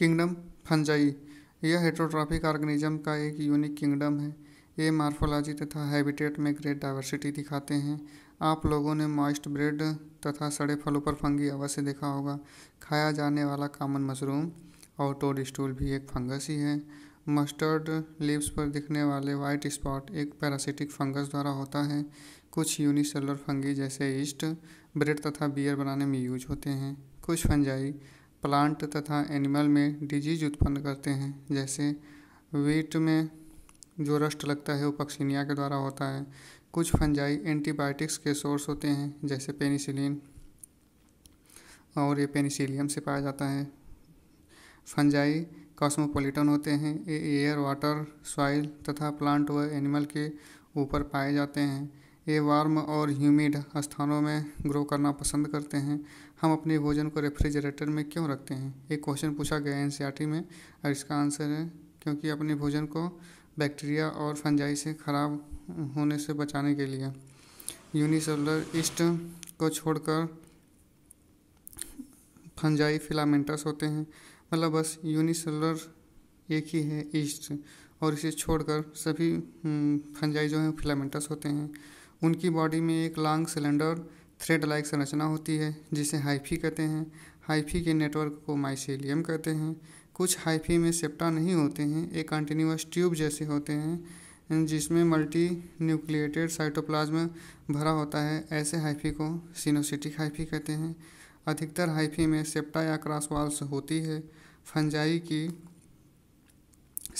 kingdom fungi यह heterotrophic organism का एक यूनिक किंगडम है ये मार्फोलॉजी तथा हैबिटेट में ग्रेट डाइवर्सिटी दिखाते हैं आप लोगों ने मॉइस्ट ब्रेड तथा सड़े फलों पर फंगी अवश्य देखा होगा खाया जाने वाला कॉमन मशरूम और टोड स्टूल भी एक फंगस ही है मस्टर्ड लीव्स पर दिखने वाले वाइट स्पॉट एक पैरासिटिक फंगस द्वारा होता है कुछ यूनिसेलर फंगी जैसे ईस्ट ब्रेड तथा बियर बनाने में यूज होते हैं कुछ फंजाई प्लांट तथा एनिमल में डिजीज उत्पन्न करते हैं जैसे वीट में जो रस्ट लगता है वो पक्सीनिया के द्वारा होता है कुछ फंजाई एंटीबायोटिक्स के सोर्स होते हैं जैसे पेनिसिलिन और ये पेनिसिलियम से पाया जाता है फंजाई कॉस्मोपोलिटन होते हैं ये एयर वाटर सॉइल तथा प्लांट व एनिमल के ऊपर पाए जाते हैं ये वार्म और ह्यूमिड स्थानों में ग्रो करना पसंद करते हैं हम अपने भोजन को रेफ्रिजरेटर में क्यों रखते हैं एक क्वेश्चन पूछा गया है एन में और इसका आंसर है क्योंकि अपने भोजन को बैक्टीरिया और फंजाई से खराब होने से बचाने के लिए यूनिसेलर ईस्ट को छोड़कर फंजाई फिलामेंटस होते हैं मतलब बस यूनिसेलर एक ही है ईस्ट और इसे छोड़कर सभी हम्म, फंजाई जो हैं फिलामेंटस होते हैं उनकी बॉडी में एक लॉन्ग सिलेंडर थ्रेड लाइक संरचना होती है जिसे हाइफी कहते हैं हाइफी के नेटवर्क को माइसेलियम कहते हैं कुछ हाइफी में सेप्टा नहीं होते हैं एक कंटिन्यूस ट्यूब जैसे होते हैं जिसमें मल्टी न्यूक्लिएटेड साइटोप्लाज्म भरा होता है ऐसे हाइफी को सिनोसिटिक हाइफी कहते हैं अधिकतर हाइफी में सेप्टा या क्रॉस वाल्स होती है फंजाई की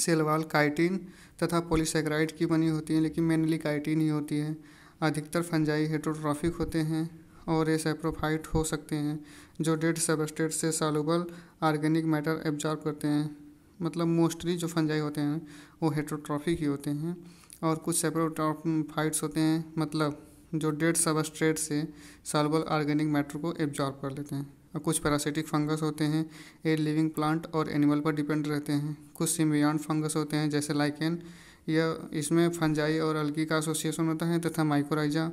सेलवाल काइटिन तथा पोलिसक्राइड की बनी होती है लेकिन मेनली काइटिन ही होती है अधिकतर फंजाई हेटरोट्रॉफिक होते हैं और ये सैप्रोफाइट हो सकते हैं जो डेड सबस्टेट से सालुबल ऑर्गेनिक मैटर एब्जॉर्ब करते हैं मतलब मोस्टली जो फंजाई होते हैं वो हेटरोट्रॉफिक ही होते हैं और कुछ सेप्रोट्रॉफाइट्स होते हैं मतलब जो डेड सबस्ट्रेट से सालबल ऑर्गेनिक मैटर को एब्जॉर्ब कर लेते हैं और कुछ पैरासिटिक फंगस होते हैं ये लिविंग प्लांट और एनिमल पर डिपेंड रहते हैं कुछ सिम्बियॉन्ट फंगस होते हैं जैसे लाइकेन यह इसमें फंजाई और अलगी का एसोसिएशन होता है तथा माइक्रोराइजा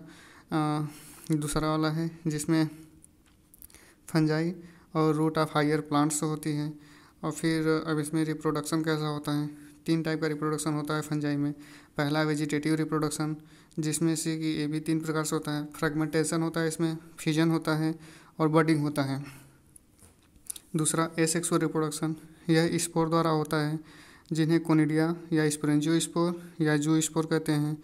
दूसरा वाला है जिसमें फंजाई और रूट ऑफ हायर प्लांट्स होती हैं और फिर अब इसमें रिप्रोडक्शन कैसा होता है तीन टाइप का रिप्रोडक्शन होता है फंजाई में पहला वेजिटेटिव रिप्रोडक्शन जिसमें से कि ये भी तीन प्रकार से होता है फ्रेगमेंटेशन होता है इसमें फ्यूजन होता है और बडिंग होता है दूसरा एसेक्सुअल रिप्रोडक्शन यह स्पोर द्वारा होता है जिन्हें कोनिडिया या स्परेंजियो स्पोर या जू स्पोर कहते हैं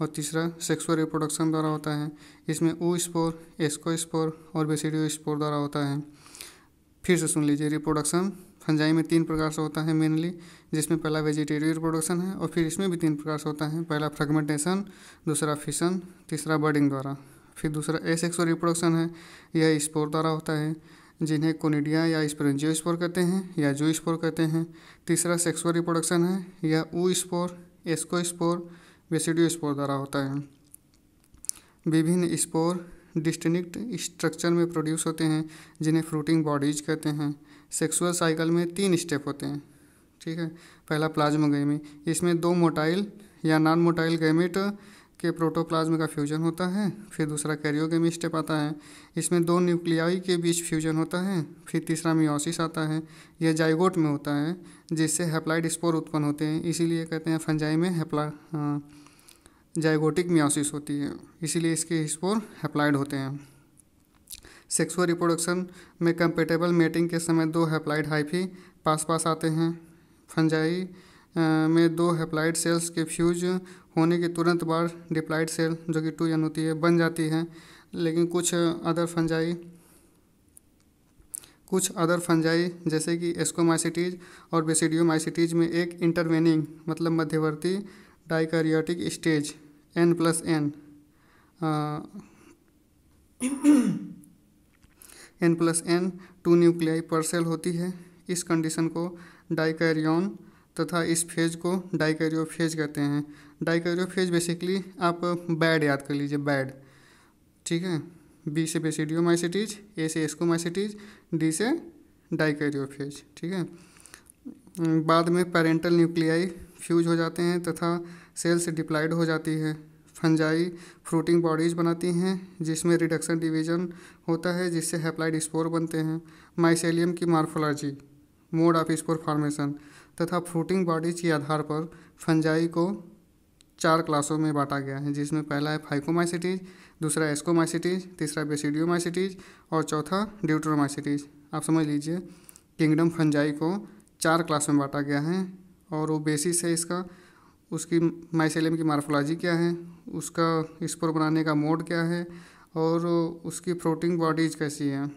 और तीसरा सेक्सुअल रिप्रोडक्शन द्वारा होता है इसमें ओ स्पोर एस्को स्पोर और बेसिडियो स्पोर द्वारा होता है फिर से सुन लीजिए रिप्रोडक्शन फंजाई में तीन प्रकार से होता है मेनली जिसमें पहला वेजिटेरियन रिप्रोडक्शन है और फिर इसमें भी तीन प्रकार से होता है पहला फ्रेगमेंटेशन दूसरा फिशन तीसरा बर्डिंग द्वारा फिर दूसरा एसेक्सुअल रिप्रोडक्शन है यह स्पोर द्वारा होता है जिन्हें कोनिडिया या स्परेंजियो स्पोर कहते हैं या जू स्पोर कहते हैं तीसरा सेक्सुअल रिप्रोडक्शन है या oospore ascospore basidiospore द्वारा होता है विभिन्न स्पोर डिस्टिनिक्ट स्ट्रक्चर में प्रोड्यूस होते हैं जिन्हें फ्रूटिंग बॉडीज कहते हैं सेक्सुअल साइकिल में तीन स्टेप होते हैं ठीक है पहला प्लाज्मा गेमी इसमें दो मोटाइल या नॉन मोटाइल गैमेट के प्रोटोप्लाज्म का फ्यूजन होता है फिर दूसरा कैरियोगेम स्टेप आता है इसमें दो न्यूक्लियाई के बीच फ्यूजन होता है फिर तीसरा मियोसिस आता है यह जाइगोट में होता है जिससे हेप्लाइड स्पोर उत्पन्न होते हैं इसीलिए कहते हैं फंजाई में हेप्ला जाइगोटिक मियोसिस होती है इसीलिए इसके स्पोर हेप्लाइड होते हैं सेक्सुअल रिप्रोडक्शन में कंपेटेबल मेटिंग के समय दो हेप्लाइड हाइफी पास पास आते हैं फंजाई में दो हेप्लाइड सेल्स के फ्यूज होने के तुरंत बाद डिप्लाइड सेल जो कि टू एन होती है बन जाती है लेकिन कुछ अदर फंजाई कुछ अदर फंजाई जैसे कि एस्कोमाइसिटीज और बेसिडियोमाइसिटीज में एक इंटरवेनिंग मतलब मध्यवर्ती dikaryotic stage n plus n n plus n two nuclei per cell होती है इस कंडीशन को डाइकैरियन तथा इस फेज को फेज कहते हैं डाइकैरियोफेज बेसिकली आप बैड याद कर लीजिए बैड ठीक है बी से बेसिडियोमाइसिटीज ए से माइसिटीज डी से डाइकैरियोफेज ठीक है बाद में पेरेंटल न्यूक्लियाई फ्यूज हो जाते हैं तथा सेल्स डिप्लाइड हो जाती है फंजाई फ्रूटिंग बॉडीज बनाती हैं जिसमें रिडक्शन डिवीजन होता है जिससे हैप्लाइड स्पोर बनते हैं माइसेलियम की morphology mode of spore formation तथा फ्रूटिंग बॉडीज के आधार पर फंजाई को चार क्लासों में बांटा गया है जिसमें पहला है फाइकोमाइसिटीज दूसरा एस्कोमाइसिटीज तीसरा बेसिडियोमाइसिटीज और चौथा ड्यूट्रोमाइसिटीज आप समझ लीजिए किंगडम फंजाई को चार क्लास में बांटा गया है और वो बेसिस है इसका उसकी माइसेलियम की मार्फोलॉजी क्या है उसका स्पोर बनाने का मोड क्या है और उसकी प्रोटीन बॉडीज कैसी हैं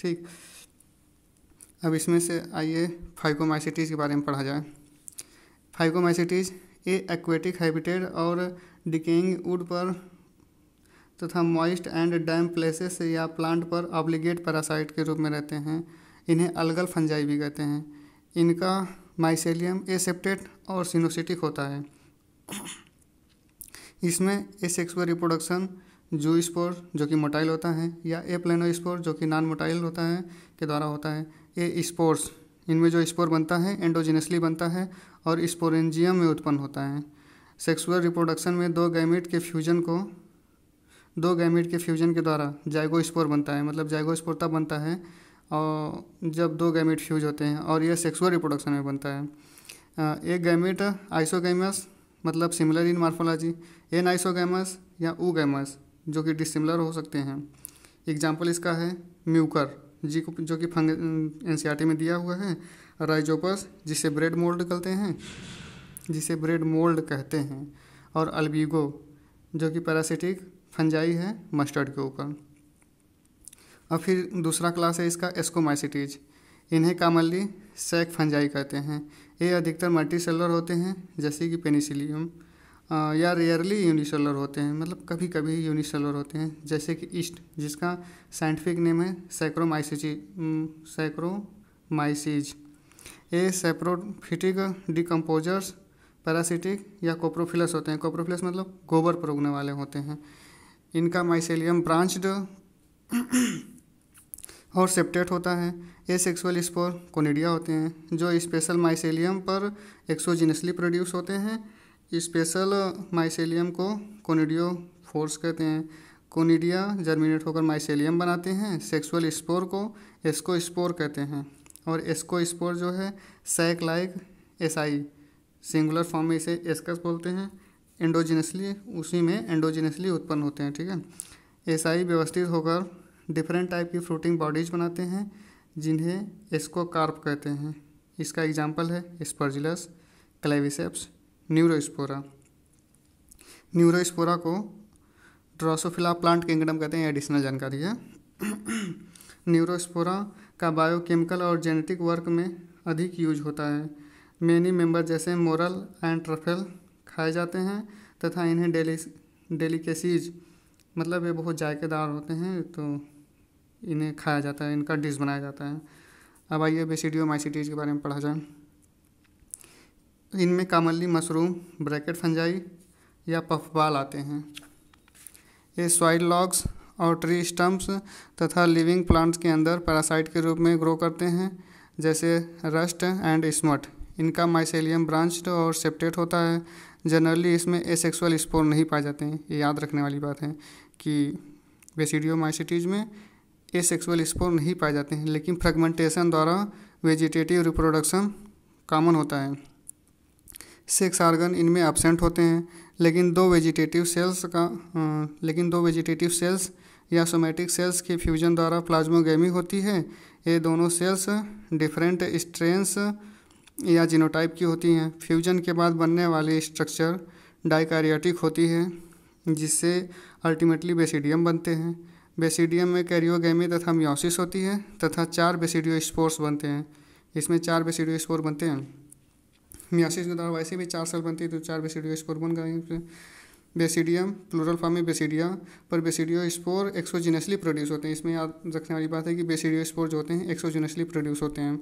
ठीक अब इसमें से आइए फाइकोमाइसिटीज़ के बारे में पढ़ा जाए फाइकोमाइसिटीज़ ये एक्वेटिक हैबिटेट और डिकेइंग वुड पर तथा मॉइस्ट एंड डैम प्लेसेस या प्लांट पर ऑब्लिगेट पैरासाइट के रूप में रहते हैं इन्हें अलगल फंजाई भी कहते हैं इनका माइसेलियम एसेप्टेट और सिनोसिटिक होता है इसमें एसेक्सुअल रिप्रोडक्शन जू स्पोर जो कि मोटाइल होता है या ए प्लेनो स्पोर जो कि नॉन मोटाइल होता है के द्वारा होता है ए स्पोर्स इनमें जो स्पोर बनता है एंडोजिनसली बनता है और स्पोरेंजियम में उत्पन्न होता है सेक्सुअल रिप्रोडक्शन में दो गैमिट के फ्यूजन को दो गैमिट के फ्यूजन के द्वारा जाइगोस्पोर बनता है मतलब स्पोर तब बनता है और जब दो गैमिट फ्यूज होते हैं और यह सेक्सुअल रिप्रोडक्शन में बनता है एक गैमिट आइसोगैमस मतलब similar in morphology an isogamous या गैमस जो कि डिसिमिलर हो सकते हैं एग्जाम्पल इसका है म्यूकर जी को जो कि फंग एन में दिया हुआ है राइजोपस जिसे ब्रेड मोल्ड कहते हैं जिसे ब्रेड मोल्ड कहते हैं और अल्बीगो जो कि पैरासिटिक फंजाई है मस्टर्ड के ऊपर और फिर दूसरा क्लास है इसका एस्कोमाइसिटीज इन्हें कामली सैक फंजाई कहते हैं ये अधिकतर मल्टी सेलर होते हैं जैसे कि पेनिसिलियम या रेयरली यूनिसेलर होते हैं मतलब कभी कभी यूनिसेलर होते हैं जैसे कि ईस्ट जिसका साइंटिफिक नेम है सैक्रोमाइसिची सैक्रोमाइसिज ये सेप्रोफिटिक डिकम्पोजर्स पैरासिटिक या कोप्रोफिलस होते हैं कोप्रोफिलस मतलब गोबर पर उगने वाले होते हैं इनका माइसेलियम ब्रांचड और सेप्टेट होता है ए सेक्सुअल स्पोर कोनिडिया होते हैं जो स्पेशल माइसेलियम पर एक्सोजिनसली प्रोड्यूस होते हैं स्पेशल माइसेलियम को कोनिडियो फोर्स कहते हैं कोनिडिया जर्मिनेट होकर माइसेलियम बनाते हैं सेक्सुअल स्पोर को एस्को स्पोर कहते हैं और एस्को स्पोर जो है sac like asci singular form में इसे एस्कस बोलते हैं एंडोजिनसली उसी में एंडोजिनसली उत्पन्न होते हैं ठीक है एसआई व्यवस्थित होकर डिफरेंट टाइप की फ्रूटिंग बॉडीज बनाते हैं जिन्हें एस्को कार्प कहते हैं इसका एग्जाम्पल है स्पर्जिलस क्लेविसेप्स न्यूरोस्पोरा न्यूरोस्पोरा को ड्रोसोफिला प्लांट किंगडम कहते हैं एडिशनल जानकारी है न्यूरोस्पोरा का बायोकेमिकल और जेनेटिक वर्क में अधिक यूज होता है मेनी मेंबर जैसे मोरल एंड ट्रफेल खाए जाते हैं तथा इन्हें डेली डेलीकेसीज मतलब ये बहुत जायकेदार होते हैं तो इन्हें खाया जाता है इनका डिश बनाया जाता है अब आइए बेसिडियो माइसिटीज के बारे में पढ़ा जाए इनमें कामनली मशरूम ब्रैकेट फंजाई या पफबाल आते हैं ये सॉइल लॉग्स और ट्री स्टम्प्स तथा लिविंग प्लांट्स के अंदर पैरासाइट के रूप में ग्रो करते हैं जैसे रस्ट एंड स्मट इनका माइसेलियम ब्रांच्ड और सेप्टेट होता है जनरली इसमें एसेक्सुअल स्पोर नहीं पाए जाते हैं ये याद रखने वाली बात है कि वेसिडियोमाइसिटीज में एसेक्सुअल स्पोर नहीं पाए जाते हैं लेकिन फ्रेगमेंटेशन द्वारा वेजिटेटिव रिप्रोडक्शन कॉमन होता है सिक्स आर्गन इनमें एबसेंट होते हैं लेकिन दो वेजिटेटिव सेल्स का लेकिन दो वेजिटेटिव सेल्स या सोमेटिक सेल्स के फ्यूजन द्वारा प्लाज्मोगेमी होती है ये दोनों सेल्स डिफरेंट स्ट्रेंस या जीनोटाइप की होती हैं फ्यूजन के बाद बनने वाली स्ट्रक्चर डाइकारियाटिक होती है जिससे अल्टीमेटली बेसिडियम बनते हैं बेसिडियम में कैरियोगेमी तथा म्योसिस होती है तथा चार बेसिडियो स्पोर्स बनते हैं इसमें चार बेसिडियो स्पोर बनते हैं मियासिस द्वारा वैसे भी चार सेल बनती है तो चार बेसिडियो स्पोर बन गए बेसिडियम प्लूरल फॉर्म में बेसिडिया पर बेसिडियो स्पोर एक्सोजिनसली प्रोड्यूस होते हैं इसमें याद रखने वाली बात है कि बेसिडियो स्पोर जो होते हैं एक्सोजिनसली प्रोड्यूस होते हैं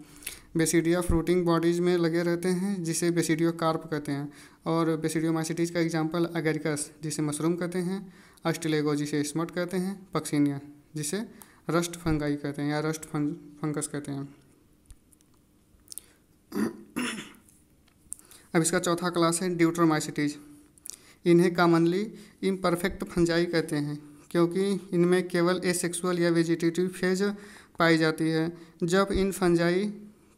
बेसिडिया फ्रूटिंग बॉडीज में लगे रहते हैं जिसे बेसिडियो कार्प कहते हैं और बेसिडियो माइसिटीज का एग्जाम्पल अगेरिकस जिसे मशरूम कहते हैं अस्टिलेगो जिसे स्मट कहते हैं पक्सीनिया जिसे रस्ट फंगाई कहते हैं या रस्ट फंगस कहते हैं अब इसका चौथा क्लास है ड्यूट्रोमाइसिटीज इन्हें कामनली इम्परफेक्ट फंजाई कहते हैं क्योंकि इनमें केवल ए सेक्सुअल या वेजिटेटिव फेज पाई जाती है जब इन फंजाई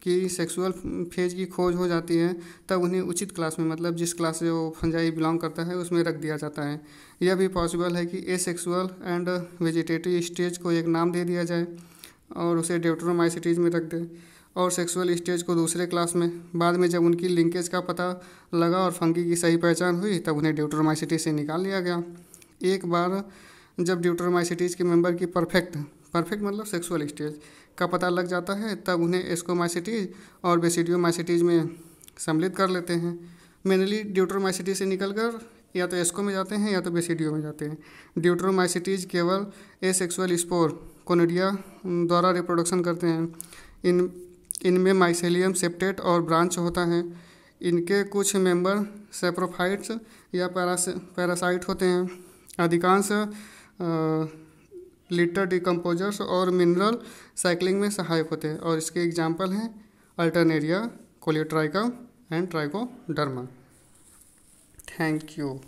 की सेक्सुअल फेज की खोज हो जाती है तब उन्हें उचित क्लास में मतलब जिस क्लास से वो फंजाई बिलोंग करता है उसमें रख दिया जाता है यह भी पॉसिबल है कि asexual and vegetative stage को एक नाम दे दिया जाए और उसे डेप्ट्रोमाइसिटीज में रख दें और सेक्सुअल स्टेज को दूसरे क्लास में बाद में जब उनकी लिंकेज का पता लगा और फंकी की सही पहचान हुई तब उन्हें ड्यूटरमाइसिटीज से निकाल लिया गया एक बार जब ड्यूटरमाइसिटीज के मेंबर की परफेक्ट परफेक्ट मतलब सेक्सुअल स्टेज का पता लग जाता है तब उन्हें एस्कोमाइसिटीज और बेसिडियोमाइसिटीज में सम्मिलित कर लेते हैं मेनली ड्यूट्रोमाइसिटीज से निकल कर या तो एस्को में जाते हैं या तो बेसिडियो में जाते हैं ड्यूट्रोमाइसिटीज केवल ए सेक्सुअल स्पोर कोनेडिया द्वारा रिप्रोडक्शन करते हैं इन इनमें माइसेलियम सेप्टेट और ब्रांच होता है इनके कुछ मेंबर सेप्रोफाइट्स या पैरास पैरासाइट होते हैं अधिकांश लिटर डिकम्पोजर्स और मिनरल साइकिलिंग में सहायक होते हैं और इसके एग्जाम्पल हैं alternaria colletotrichum and trichoderma thank you